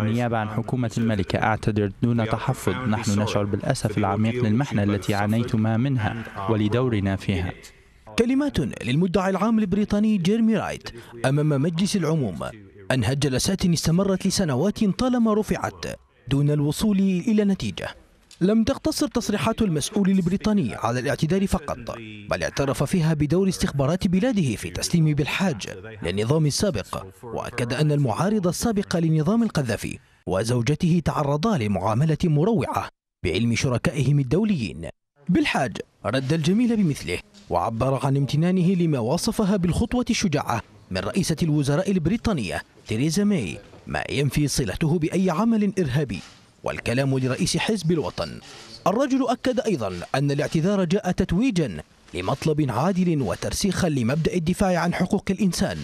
بالنيابة عن حكومة الملكة أعتذر دون تحفظ نحن نشعر بالأسف العميق للمحنة التي عانيتما منها ولدورنا فيها كلمات للمدعي العام البريطاني جيرمي رايت أمام مجلس العموم أنهى جلسات استمرت لسنوات طالما رفعت دون الوصول إلى نتيجة لم تقتصر تصريحات المسؤول البريطاني على الاعتدال فقط بل اعترف فيها بدور استخبارات بلاده في تسليم بالحاج للنظام السابق وأكد أن المعارض السابق لنظام القذافي وزوجته تعرضا لمعاملة مروعة بعلم شركائهم الدوليين بالحاج رد الجميل بمثله وعبر عن امتنانه لما وصفها بالخطوة الشجاعة من رئيسة الوزراء البريطانية تيريزا ماي ما ينفي صلته بأي عمل إرهابي والكلام لرئيس حزب الوطن الرجل أكد أيضا أن الاعتذار جاء تتويجا لمطلب عادل وترسيخا لمبدأ الدفاع عن حقوق الإنسان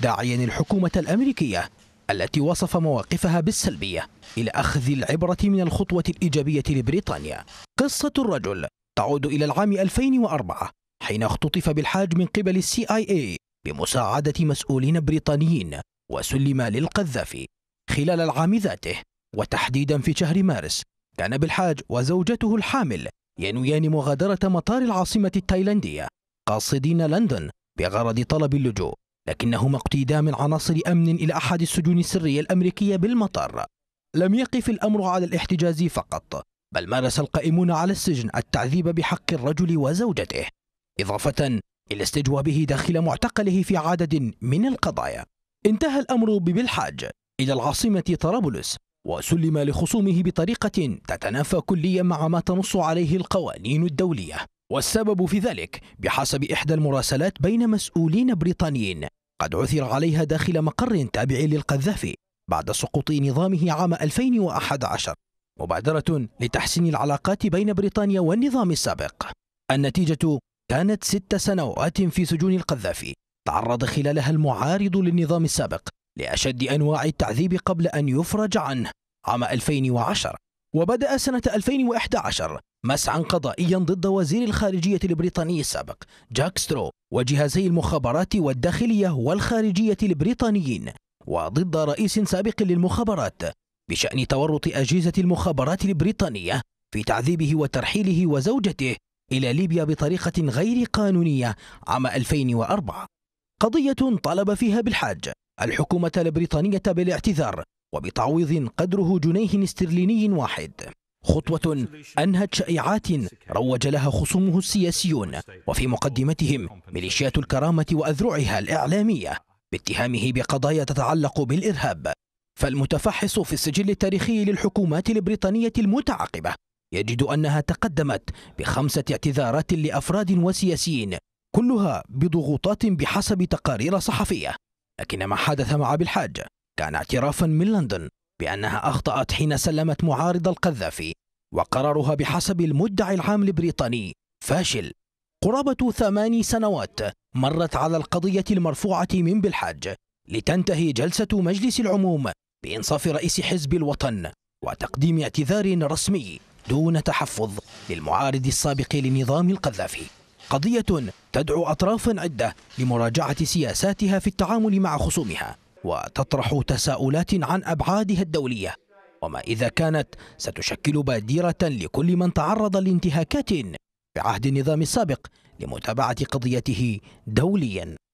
داعيا الحكومة الأمريكية التي وصف مواقفها بالسلبية إلى أخذ العبرة من الخطوة الإيجابية لبريطانيا قصة الرجل تعود إلى العام 2004 حين اختطف بالحاج من قبل السي آي اي بمساعدة مسؤولين بريطانيين وسلم للقذافي خلال العام ذاته وتحديدا في شهر مارس كان بالحاج وزوجته الحامل ينويان مغادرة مطار العاصمة التايلاندية قاصدين لندن بغرض طلب اللجوء لكنهما اقتيدا من عناصر أمن إلى أحد السجون السرية الأمريكية بالمطار لم يقف الأمر على الاحتجاز فقط بل مارس القائمون على السجن التعذيب بحق الرجل وزوجته إضافة إلى استجوابه داخل معتقله في عدد من القضايا انتهى الأمر ببالحاج إلى العاصمة طرابلس وسلم لخصومه بطريقة تتنافى كليا مع ما تنص عليه القوانين الدولية والسبب في ذلك بحسب إحدى المراسلات بين مسؤولين بريطانيين قد عثر عليها داخل مقر تابع للقذافي بعد سقوط نظامه عام 2011 مبادرة لتحسين العلاقات بين بريطانيا والنظام السابق النتيجة كانت ست سنوات في سجون القذافي تعرض خلالها المعارض للنظام السابق لأشد أنواع التعذيب قبل أن يفرج عنه عام 2010 وبدأ سنة 2011 مسعى قضائيا ضد وزير الخارجية البريطاني السابق جاك سترو وجهازي المخابرات والداخلية والخارجية البريطانيين وضد رئيس سابق للمخابرات بشأن تورط أجهزة المخابرات البريطانية في تعذيبه وترحيله وزوجته إلى ليبيا بطريقة غير قانونية عام 2004 قضية طلب فيها بالحاج الحكومة البريطانية بالاعتذار وبتعويض قدره جنيه استرليني واحد خطوة أنهت شائعات روج لها خصومه السياسيون وفي مقدمتهم ميليشيات الكرامة وأذرعها الإعلامية باتهامه بقضايا تتعلق بالإرهاب فالمتفحص في السجل التاريخي للحكومات البريطانية المتعاقبة يجد أنها تقدمت بخمسة اعتذارات لأفراد وسياسيين كلها بضغوطات بحسب تقارير صحفية لكن ما حدث مع بالحاج كان اعترافا من لندن بأنها أخطأت حين سلمت معارض القذافي وقرارها بحسب المدعي العام البريطاني فاشل قرابة ثماني سنوات مرت على القضية المرفوعة من بالحاج لتنتهي جلسة مجلس العموم بإنصاف رئيس حزب الوطن وتقديم اعتذار رسمي دون تحفظ للمعارض السابق لنظام القذافي قضية تدعو أطرافا عدة لمراجعة سياساتها في التعامل مع خصومها وتطرح تساؤلات عن أبعادها الدولية وما إذا كانت ستشكل بادرة لكل من تعرض لانتهاكات في عهد النظام السابق لمتابعة قضيته دوليا